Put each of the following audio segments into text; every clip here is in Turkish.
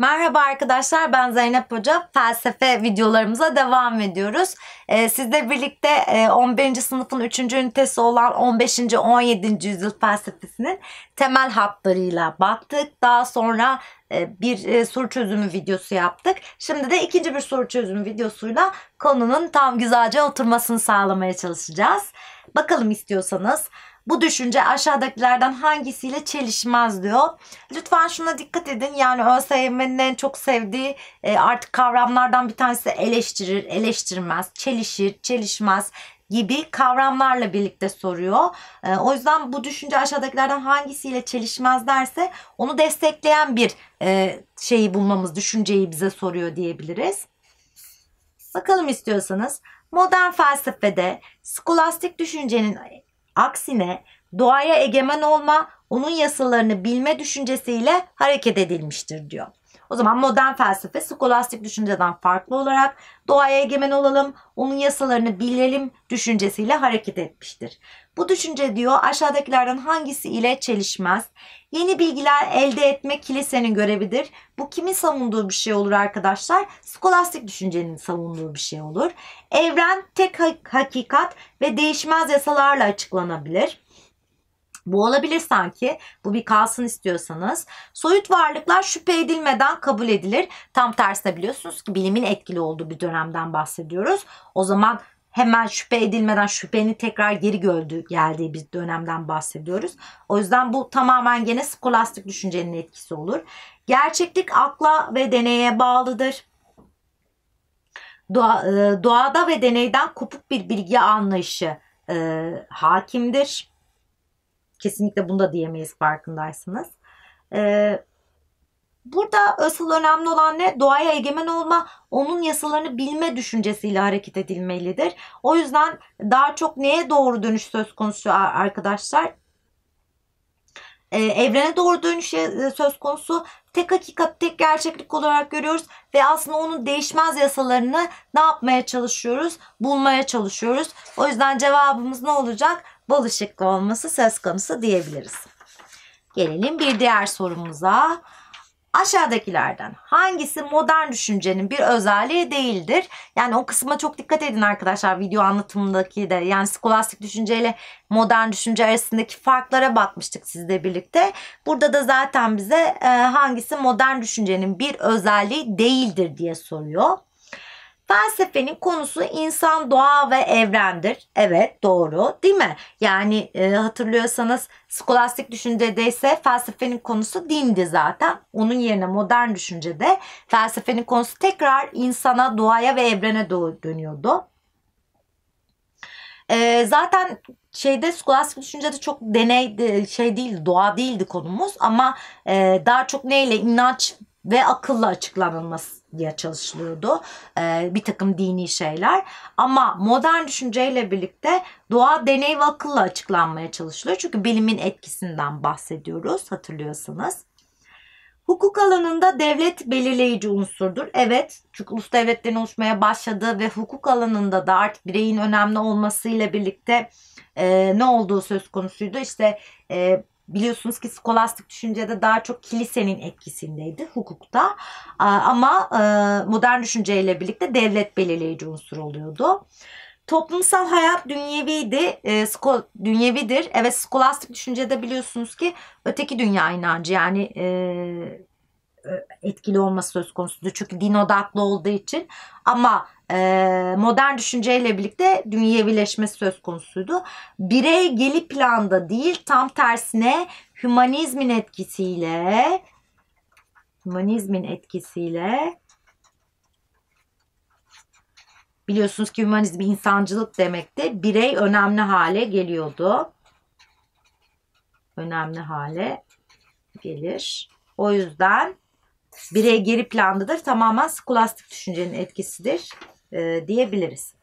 Merhaba arkadaşlar ben Zeynep Hoca. Felsefe videolarımıza devam ediyoruz. Ee, sizle birlikte e, 11. sınıfın 3. ünitesi olan 15. 17. yüzyıl felsefesinin temel hatlarıyla baktık. Daha sonra e, bir e, soru çözümü videosu yaptık. Şimdi de ikinci bir soru çözümü videosuyla konunun tam güzelce oturmasını sağlamaya çalışacağız. Bakalım istiyorsanız. Bu düşünce aşağıdakilerden hangisiyle çelişmez diyor. Lütfen şuna dikkat edin. Yani ÖSYM'nin en çok sevdiği e, artık kavramlardan bir tanesi eleştirir, eleştirmez, çelişir, çelişmez gibi kavramlarla birlikte soruyor. E, o yüzden bu düşünce aşağıdakilerden hangisiyle çelişmez derse onu destekleyen bir e, şeyi bulmamız, düşünceyi bize soruyor diyebiliriz. Bakalım istiyorsanız modern felsefede skolastik düşüncenin Aksine doğaya egemen olma, onun yasalarını bilme düşüncesiyle hareket edilmiştir diyor. O zaman modern felsefe skolastik düşünceden farklı olarak doğaya egemen olalım, onun yasalarını bilelim düşüncesiyle hareket etmiştir. Bu düşünce diyor aşağıdakilerden hangisi ile çelişmez? Yeni bilgiler elde etmek kilisenin görevidir. Bu kimin savunduğu bir şey olur arkadaşlar? Skolastik düşüncenin savunduğu bir şey olur. Evren tek hakikat ve değişmez yasalarla açıklanabilir. Bu olabilir sanki. Bu bir kalsın istiyorsanız. Soyut varlıklar şüphe edilmeden kabul edilir. Tam tersine biliyorsunuz ki bilimin etkili olduğu bir dönemden bahsediyoruz. O zaman hemen şüphe edilmeden şüphenin tekrar geri gördüğü, geldiği bir dönemden bahsediyoruz. O yüzden bu tamamen gene skolastik düşüncenin etkisi olur. Gerçeklik akla ve deneye bağlıdır. Doğa, e, doğada ve deneyden kopuk bir bilgi anlayışı e, hakimdir kesinlikle bunu da diyemeyiz farkındaysanız. Ee, burada asıl önemli olan ne? Doğaya egemen olma, onun yasalarını bilme düşüncesiyle hareket edilmelidir. O yüzden daha çok neye doğru dönüş söz konusu arkadaşlar? Ee, evrene doğru dönüş e, söz konusu tek hakikat, tek gerçeklik olarak görüyoruz ve aslında onun değişmez yasalarını ne yapmaya çalışıyoruz? Bulmaya çalışıyoruz. O yüzden cevabımız ne olacak? bol ışıklı olması söz konusu diyebiliriz. Gelelim bir diğer sorumuza. Aşağıdakilerden hangisi modern düşüncenin bir özelliği değildir? Yani o kısma çok dikkat edin arkadaşlar video anlatımındaki de yani skolastik düşünceyle modern düşünce arasındaki farklara bakmıştık sizle birlikte. Burada da zaten bize e, hangisi modern düşüncenin bir özelliği değildir diye soruyor. Felsefenin konusu insan, doğa ve evrendir. Evet doğru değil mi? Yani e, hatırlıyorsanız skolastik düşüncede ise felsefenin konusu dindi zaten. Onun yerine modern düşüncede felsefenin konusu tekrar insana, doğaya ve evrene doğru dönüyordu. E, zaten şeyde skolastik düşüncede çok deney şey değil, doğa değildi konumuz ama e, daha çok neyle inanç ve akılla açıklanılması diye çalışılıyordu ee, bir takım dini şeyler ama modern düşünceyle birlikte doğa deney ve akılla açıklanmaya çalışılıyor çünkü bilimin etkisinden bahsediyoruz hatırlıyorsanız Hukuk alanında devlet belirleyici unsurdur. Evet çünkü ulus devletlerin oluşmaya başladığı ve hukuk alanında da artık bireyin önemli olmasıyla birlikte e, ne olduğu söz konusuydu. işte e, biliyorsunuz ki skolastik düşüncede daha çok kilisenin etkisindeydi hukukta. Ama e, modern düşünceyle birlikte devlet belirleyici unsur oluyordu. Toplumsal hayat dünyeviydi, e, sko, dünyevidir. Evet skolastik düşüncede biliyorsunuz ki öteki dünya inancı yani e, e etkili olması söz konusu Çünkü din odaklı olduğu için ama e, modern düşünceyle birlikte dünyevileşmesi söz konusuydu. Birey geli planda değil tam tersine hümanizmin etkisiyle hümanizmin etkisiyle biliyorsunuz ki hümanizm insancılık demekti. Birey önemli hale geliyordu. Önemli hale gelir. O yüzden birey geri plandadır. Tamamen skolastik düşüncenin etkisidir e, diyebiliriz.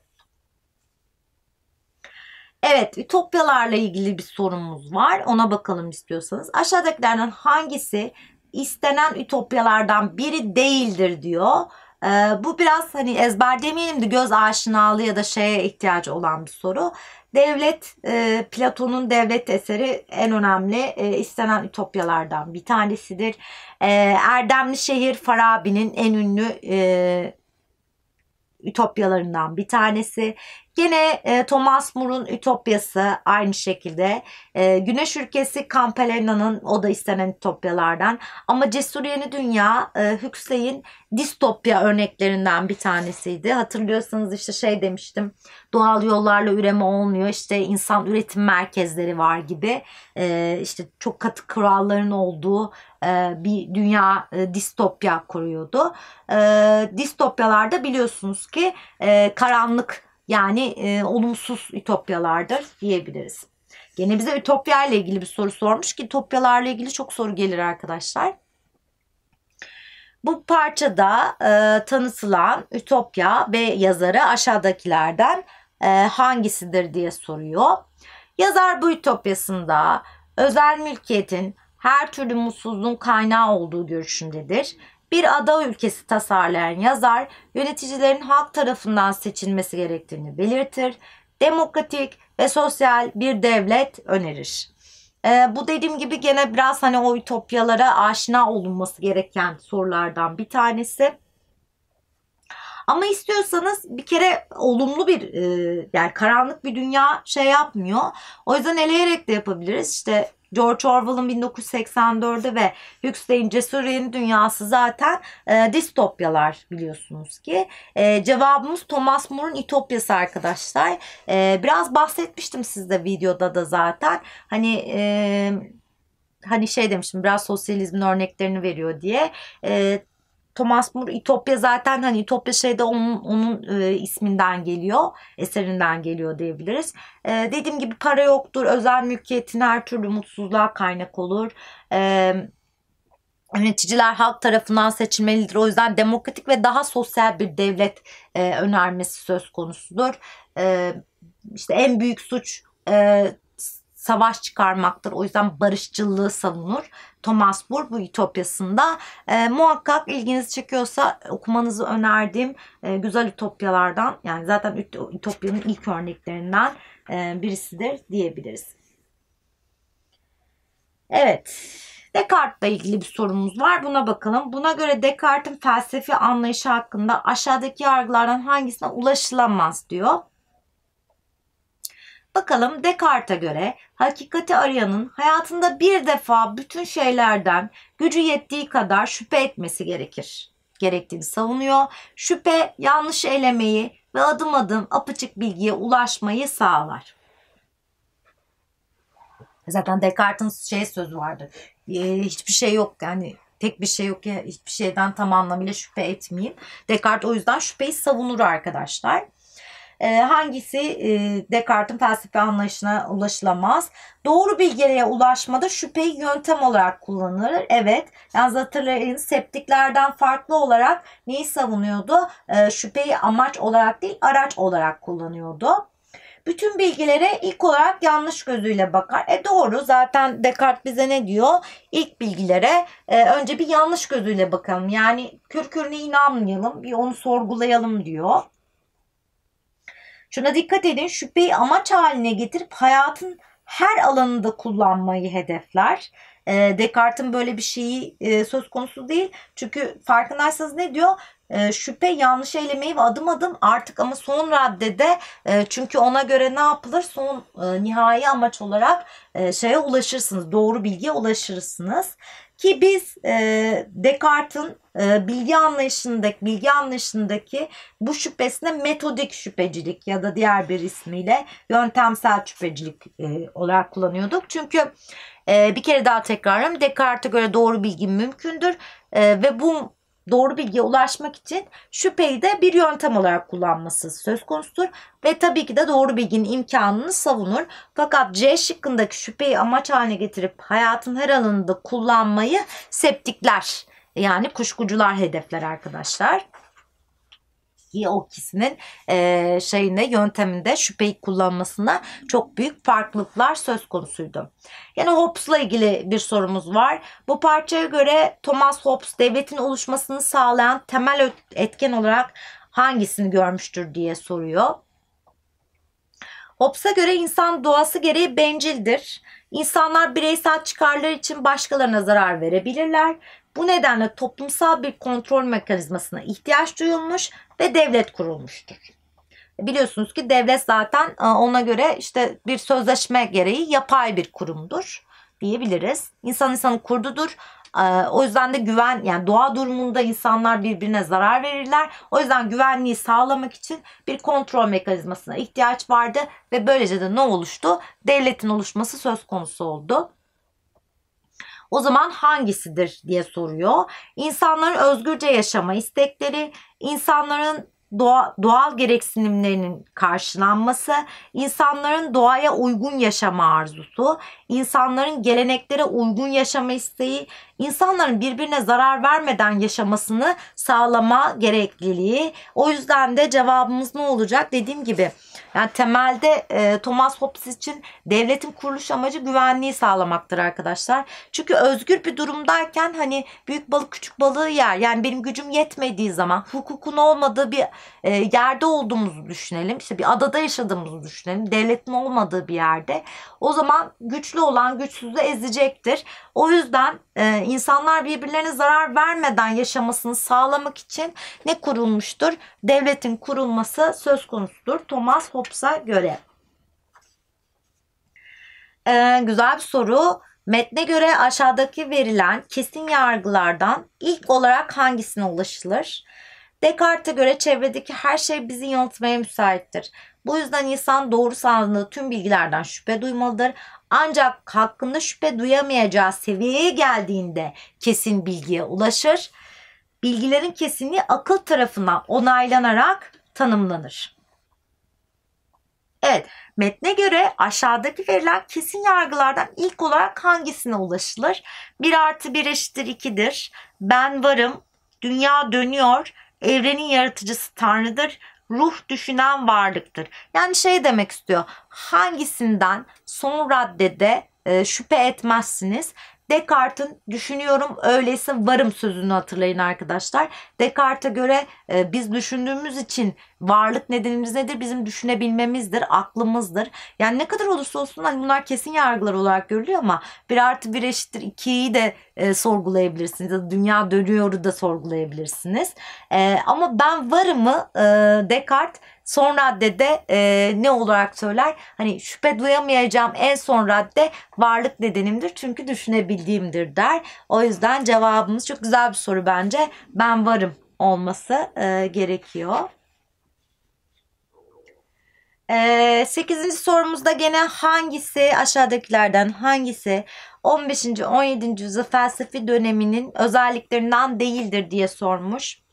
Evet, ütopyalarla ilgili bir sorumuz var. Ona bakalım istiyorsanız. Aşağıdakilerden hangisi istenen ütopyalardan biri değildir diyor. Ee, bu biraz hani ezber demeyelim de göz aşinalığı ya da şeye ihtiyacı olan bir soru. Devlet, e, Platon'un devlet eseri en önemli e, istenen ütopyalardan bir tanesidir. E, Erdemli Şehir Farabi'nin en ünlü e, ütopyalarından bir tanesi. Gene e, Thomas More'un Ütopyası aynı şekilde. E, Güneş Ülkesi Campellina'nın o da istenen ütopyalardan. Ama Cesur Yeni Dünya e, Huxley'in distopya örneklerinden bir tanesiydi. Hatırlıyorsanız işte şey demiştim. Doğal yollarla üreme olmuyor. İşte insan üretim merkezleri var gibi. E, işte çok katı kuralların olduğu e, bir dünya e, distopya kuruyordu. E, distopyalarda biliyorsunuz ki e, karanlık yani e, olumsuz ütopyalardır diyebiliriz. Gene bize ütopya ile ilgili bir soru sormuş ki ütopyalarla ilgili çok soru gelir arkadaşlar. Bu parçada e, tanıtılan ütopya ve yazarı aşağıdakilerden e, hangisidir diye soruyor. Yazar bu ütopyasında özel mülkiyetin her türlü mutsuzluğun kaynağı olduğu görüşündedir bir ada ülkesi tasarlayan yazar yöneticilerin halk tarafından seçilmesi gerektiğini belirtir. Demokratik ve sosyal bir devlet önerir. Ee, bu dediğim gibi gene biraz hani o ütopyalara aşina olunması gereken sorulardan bir tanesi. Ama istiyorsanız bir kere olumlu bir e, yani karanlık bir dünya şey yapmıyor. O yüzden eleyerek de yapabiliriz. İşte George Orwell'ın 1984'ü ve Huxley'in Cesur Dünyası zaten e, distopyalar biliyorsunuz ki. E, cevabımız Thomas More'un İtopyası arkadaşlar. E, biraz bahsetmiştim sizde videoda da zaten. Hani... E, hani şey demiştim biraz sosyalizmin örneklerini veriyor diye. E, Thomas More İtopya zaten hani İtopya şeyde onun, onun e, isminden geliyor. Eserinden geliyor diyebiliriz. E, dediğim gibi para yoktur. Özel mülkiyetin her türlü mutsuzluğa kaynak olur. Eee yöneticiler halk tarafından seçilmelidir. O yüzden demokratik ve daha sosyal bir devlet e, önermesi söz konusudur. E, işte en büyük suç e, savaş çıkarmaktır. O yüzden barışçılığı savunur. Thomas Burr bu Ütopyası'nda. E, muhakkak ilginizi çekiyorsa okumanızı önerdiğim e, güzel ütopyalardan yani zaten Ütopya'nın ilk örneklerinden e, birisidir diyebiliriz. Evet. Descartes'la ilgili bir sorumuz var. Buna bakalım. Buna göre Descartes'in felsefi anlayışı hakkında aşağıdaki yargılardan hangisine ulaşılamaz diyor. Bakalım Descartes'e göre hakikati arayanın hayatında bir defa bütün şeylerden gücü yettiği kadar şüphe etmesi gerekir. Gerektiğini savunuyor. Şüphe yanlış elemeyi ve adım adım apaçık bilgiye ulaşmayı sağlar. Zaten Descartes'in şey sözü vardı. Ee, hiçbir şey yok yani tek bir şey yok ya hiçbir şeyden tam anlamıyla şüphe etmeyin. Descartes o yüzden şüpheyi savunur arkadaşlar. E, hangisi e, Descartes'in felsefe anlayışına ulaşılamaz? Doğru bilgiye ulaşmada şüpheyi yöntem olarak kullanılır. Evet. yani hatırlayın septiklerden farklı olarak neyi savunuyordu? E, şüpheyi amaç olarak değil araç olarak kullanıyordu bütün bilgilere ilk olarak yanlış gözüyle bakar. E doğru zaten Descartes bize ne diyor? İlk bilgilere e, önce bir yanlış gözüyle bakalım. Yani kürkürüne inanmayalım bir onu sorgulayalım diyor. Şuna dikkat edin şüpheyi amaç haline getirip hayatın her alanında kullanmayı hedefler. E, Descartes'in böyle bir şeyi e, söz konusu değil. Çünkü farkındaysanız ne diyor? E, şüphe yanlış eylemeyi ve adım adım artık ama son raddede e, çünkü ona göre ne yapılır? Son e, nihai amaç olarak e, şeye ulaşırsınız. Doğru bilgiye ulaşırsınız. Ki biz e, Descartes'in e, bilgi anlayışındaki bilgi anlayışındaki bu şüphesine metodik şüphecilik ya da diğer bir ismiyle yöntemsel şüphecilik e, olarak kullanıyorduk. Çünkü e, bir kere daha tekrarlıyorum Descartes'e göre doğru bilgi mümkündür e, ve bu doğru bilgiye ulaşmak için şüpheyi de bir yöntem olarak kullanması söz konusudur ve tabii ki de doğru bilginin imkanını savunur. Fakat C şıkkındaki şüpheyi amaç haline getirip hayatın her alanında kullanmayı septikler yani kuşkucular hedefler arkadaşlar o ikisinin e, şeyine yönteminde şüpheyi kullanmasına çok büyük farklılıklar söz konusuydu. Yani Hobbes'la ilgili bir sorumuz var. Bu parçaya göre Thomas Hobbes devletin oluşmasını sağlayan temel etken olarak hangisini görmüştür diye soruyor. Hobbes'a göre insan doğası gereği bencildir. İnsanlar bireysel çıkarlar için başkalarına zarar verebilirler bu nedenle toplumsal bir kontrol mekanizmasına ihtiyaç duyulmuş ve devlet kurulmuştur. Biliyorsunuz ki devlet zaten e, ona göre işte bir sözleşme gereği yapay bir kurumdur diyebiliriz. İnsan insanı kurdudur. E, o yüzden de güven yani doğa durumunda insanlar birbirine zarar verirler. O yüzden güvenliği sağlamak için bir kontrol mekanizmasına ihtiyaç vardı ve böylece de ne oluştu? Devletin oluşması söz konusu oldu. O zaman hangisidir diye soruyor. İnsanların özgürce yaşama istekleri, insanların doğal gereksinimlerinin karşılanması, insanların doğaya uygun yaşama arzusu, insanların geleneklere uygun yaşama isteği, insanların birbirine zarar vermeden yaşamasını sağlama gerekliliği. O yüzden de cevabımız ne olacak? Dediğim gibi yani temelde e, Thomas Hobbes için devletin kuruluş amacı güvenliği sağlamaktır arkadaşlar. Çünkü özgür bir durumdayken hani büyük balık küçük balığı yer. Yani benim gücüm yetmediği zaman hukukun olmadığı bir e, yerde olduğumuzu düşünelim. İşte bir adada yaşadığımızı düşünelim. Devletin olmadığı bir yerde. O zaman güçlü olan güçsüzü ezecektir. O yüzden e, yani insanlar birbirlerine zarar vermeden yaşamasını sağlamak için ne kurulmuştur? Devletin kurulması söz konusudur. Thomas Hobbes'a göre. Ee, güzel bir soru. Metne göre aşağıdaki verilen kesin yargılardan ilk olarak hangisine ulaşılır? Descartes'e göre çevredeki her şey bizi yanıltmaya müsaittir. Bu yüzden insan doğru sandığında tüm bilgilerden şüphe duymalıdır. Ancak hakkında şüphe duyamayacağı seviyeye geldiğinde kesin bilgiye ulaşır. Bilgilerin kesinliği akıl tarafından onaylanarak tanımlanır. Evet, metne göre aşağıdaki verilen kesin yargılardan ilk olarak hangisine ulaşılır? 1 artı 1 eşittir 2'dir. Ben varım, dünya dönüyor, evrenin yaratıcısı Tanrı'dır ruh düşünen varlıktır. Yani şey demek istiyor. Hangisinden son raddede e, şüphe etmezsiniz? Descartes'in düşünüyorum öyleyse varım sözünü hatırlayın arkadaşlar. Descartes'e göre ee, biz düşündüğümüz için varlık nedenimiz nedir? Bizim düşünebilmemizdir, aklımızdır. Yani ne kadar olursa olsun hani bunlar kesin yargılar olarak görülüyor ama bir artı bir eşittir ikiyi de e, sorgulayabilirsiniz. Ya da dünya dönüyoru da sorgulayabilirsiniz. E, ama ben varımı e, Descartes son raddede e, ne olarak söyler? Hani şüphe duyamayacağım en son radde varlık nedenimdir çünkü düşünebildiğimdir der. O yüzden cevabımız çok güzel bir soru bence. Ben varım olması e, gerekiyor. E, 8. sorumuzda gene hangisi aşağıdakilerden hangisi 15. 17. yüzyıl felsefi döneminin özelliklerinden değildir diye sormuş.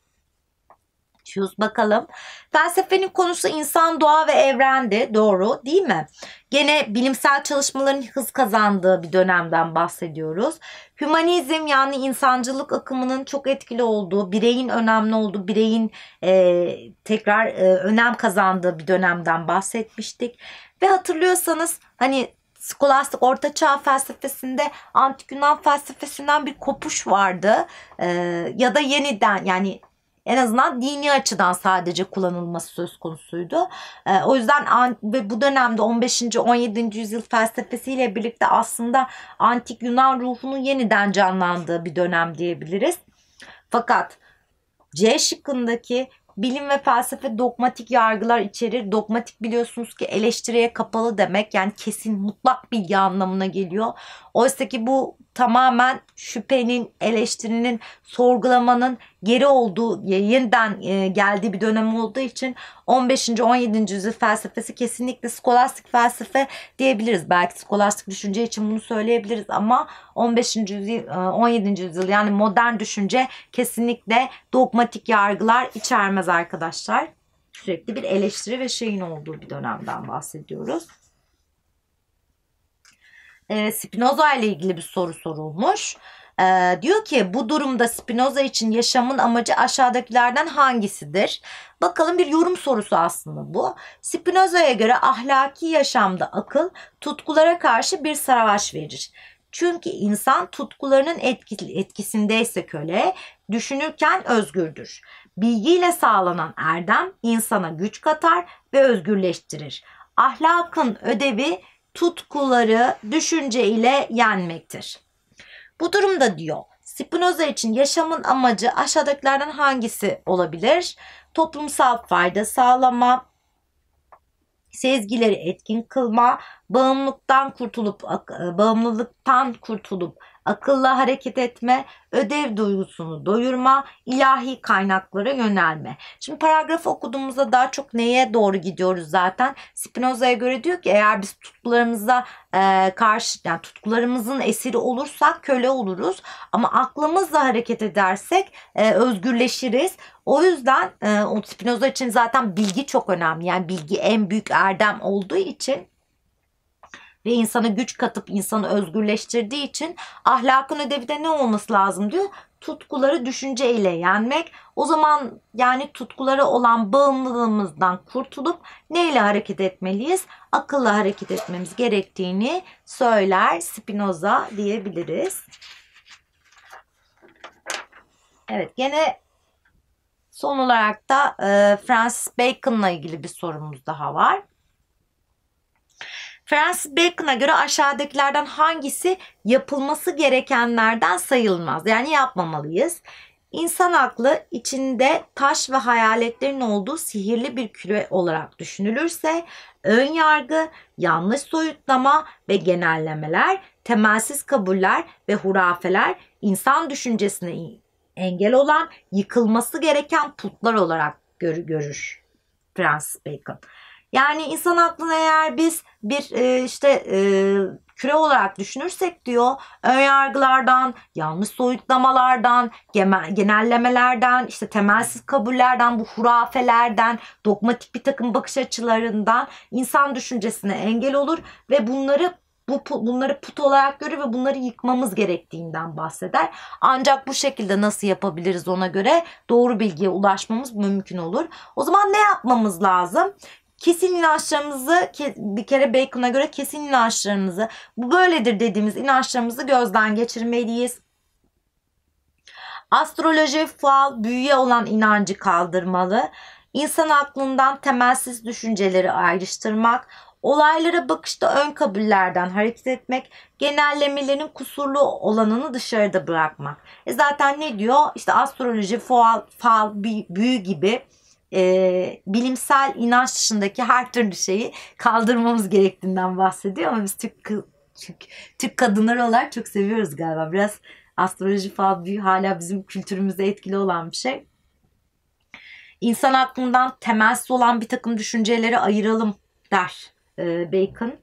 Bakıyoruz bakalım. Felsefenin konusu insan, doğa ve evrendi. Doğru değil mi? Gene bilimsel çalışmaların hız kazandığı bir dönemden bahsediyoruz. Hümanizm yani insancılık akımının çok etkili olduğu, bireyin önemli olduğu, bireyin e, tekrar e, önem kazandığı bir dönemden bahsetmiştik. Ve hatırlıyorsanız hani skolastik orta çağ felsefesinde antik Yunan felsefesinden bir kopuş vardı. E, ya da yeniden yani en azından dini açıdan sadece kullanılması söz konusuydu. E, o yüzden ve bu dönemde 15. 17. yüzyıl felsefesiyle birlikte aslında antik Yunan ruhunun yeniden canlandığı bir dönem diyebiliriz. Fakat C şıkkındaki bilim ve felsefe dogmatik yargılar içerir. Dogmatik biliyorsunuz ki eleştiriye kapalı demek. Yani kesin mutlak bilgi anlamına geliyor. Oysa ki bu tamamen şüphenin, eleştirinin, sorgulamanın geri oldu, yeniden e, geldiği bir dönem olduğu için 15. 17. yüzyıl felsefesi kesinlikle skolastik felsefe diyebiliriz. Belki skolastik düşünce için bunu söyleyebiliriz ama 15. yüzyıl 17. E, yüzyıl yani modern düşünce kesinlikle dogmatik yargılar içermez arkadaşlar. Sürekli bir eleştiri ve şeyin olduğu bir dönemden bahsediyoruz. E, Spinoza ile ilgili bir soru sorulmuş. E, diyor ki bu durumda Spinoza için yaşamın amacı aşağıdakilerden hangisidir? Bakalım bir yorum sorusu aslında bu. Spinoza'ya göre ahlaki yaşamda akıl tutkulara karşı bir savaş verir. Çünkü insan tutkularının etkisindeyse köle, düşünürken özgürdür. Bilgiyle sağlanan erdem insana güç katar ve özgürleştirir. Ahlakın ödevi tutkuları düşünce ile yenmektir. Bu durumda diyor Spinoza için yaşamın amacı aşağıdakilerden hangisi olabilir? Toplumsal fayda sağlama, sezgileri etkin kılma, bağımlılıktan kurtulup bağımlılıktan kurtulup akılla hareket etme, ödev duygusunu doyurma, ilahi kaynaklara yönelme. Şimdi paragrafı okuduğumuzda daha çok neye doğru gidiyoruz zaten? Spinoza'ya göre diyor ki eğer biz tutkularımıza e, karşı yani tutkularımızın esiri olursak köle oluruz ama aklımızla hareket edersek e, özgürleşiriz. O yüzden e, Spinoza için zaten bilgi çok önemli. Yani bilgi en büyük erdem olduğu için ve insana güç katıp insanı özgürleştirdiği için ahlakın ödevi de ne olması lazım diyor? Tutkuları düşünceyle yenmek. O zaman yani tutkulara olan bağımlılığımızdan kurtulup neyle hareket etmeliyiz? Akılla hareket etmemiz gerektiğini söyler Spinoza diyebiliriz. Evet gene son olarak da e, Francis Bacon'la ilgili bir sorumuz daha var. Francis Bacon'a göre aşağıdakilerden hangisi yapılması gerekenlerden sayılmaz? Yani yapmamalıyız. İnsan aklı içinde taş ve hayaletlerin olduğu sihirli bir küre olarak düşünülürse ön yargı, yanlış soyutlama ve genellemeler, temelsiz kabuller ve hurafeler insan düşüncesine engel olan yıkılması gereken putlar olarak gör görür Francis Bacon. Yani insan aklına eğer biz bir e, işte e, küre olarak düşünürsek diyor önyargılardan, yanlış soyutlamalardan, genellemelerden, işte temelsiz kabullerden, bu hurafelerden, dogmatik bir takım bakış açılarından insan düşüncesine engel olur ve bunları bu bunları put olarak görür ve bunları yıkmamız gerektiğinden bahseder. Ancak bu şekilde nasıl yapabiliriz ona göre doğru bilgiye ulaşmamız mümkün olur. O zaman ne yapmamız lazım? Kesin inançlarımızı bir kere Bacon'a göre kesin inançlarımızı bu böyledir dediğimiz inançlarımızı gözden geçirmeliyiz. Astroloji, fal, büyüye olan inancı kaldırmalı. İnsan aklından temelsiz düşünceleri ayrıştırmak, olaylara bakışta ön kabullerden hareket etmek, genellemelerin kusurlu olanını dışarıda bırakmak. E zaten ne diyor? İşte astroloji, fal, fal büyü gibi e, bilimsel inanç dışındaki her türlü şeyi kaldırmamız gerektiğinden bahsediyor ama biz Türk, Türk, Türk kadınları olarak çok seviyoruz galiba. Biraz astroloji falan hala bizim kültürümüze etkili olan bir şey. İnsan aklından temelsiz olan bir takım düşünceleri ayıralım der e, Bacon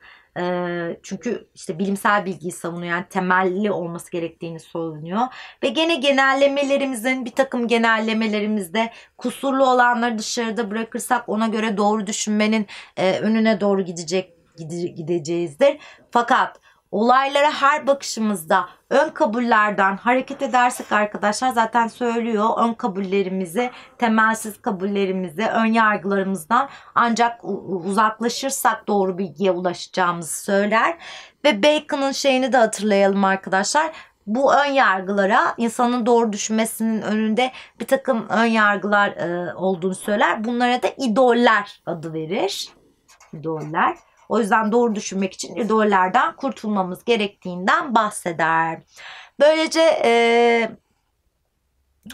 çünkü işte bilimsel bilgiyi savunuyor yani temelli olması gerektiğini savunuyor ve gene genellemelerimizin bir takım genellemelerimizde kusurlu olanları dışarıda bırakırsak ona göre doğru düşünmenin önüne doğru gidecek gideceğizdir fakat olaylara her bakışımızda ön kabullerden hareket edersek arkadaşlar zaten söylüyor ön kabullerimizi, temelsiz kabullerimizi, ön yargılarımızdan ancak uzaklaşırsak doğru bilgiye ulaşacağımızı söyler. Ve Bacon'ın şeyini de hatırlayalım arkadaşlar bu ön yargılara insanın doğru düşünmesinin önünde bir takım ön yargılar e, olduğunu söyler. Bunlara da idoller adı verir. idoller. O yüzden doğru düşünmek için idollerden kurtulmamız gerektiğinden bahseder. Böylece e,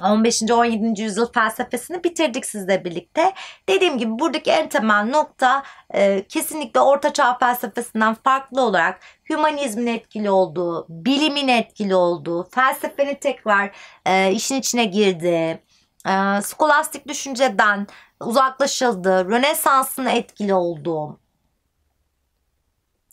15. 17. yüzyıl felsefesini bitirdik sizle birlikte. Dediğim gibi buradaki en temel nokta e, kesinlikle ortaçağ felsefesinden farklı olarak hümanizmin etkili olduğu, bilimin etkili olduğu, felsefenin tekrar e, işin içine girdiği, e, skolastik düşünceden uzaklaşıldı, Rönesans'ın etkili olduğu,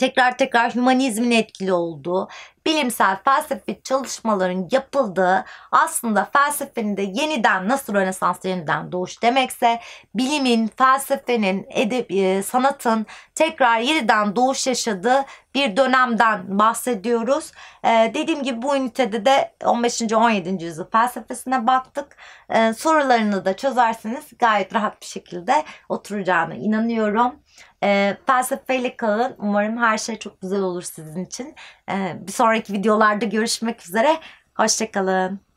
tekrar tekrar hümanizmin etkili olduğu, bilimsel felsefi çalışmaların yapıldığı aslında felsefenin de yeniden nasıl Rönesans yeniden doğuş demekse bilimin, felsefenin, edeb e, sanatın tekrar yeniden doğuş yaşadığı bir dönemden bahsediyoruz. Ee, dediğim gibi bu ünitede de 15. 17. yüzyıl felsefesine baktık. Ee, sorularını da çözerseniz gayet rahat bir şekilde oturacağına inanıyorum. E, felsefeyle kalın. Umarım her şey çok güzel olur sizin için. E, bir sonraki videolarda görüşmek üzere. Hoşçakalın.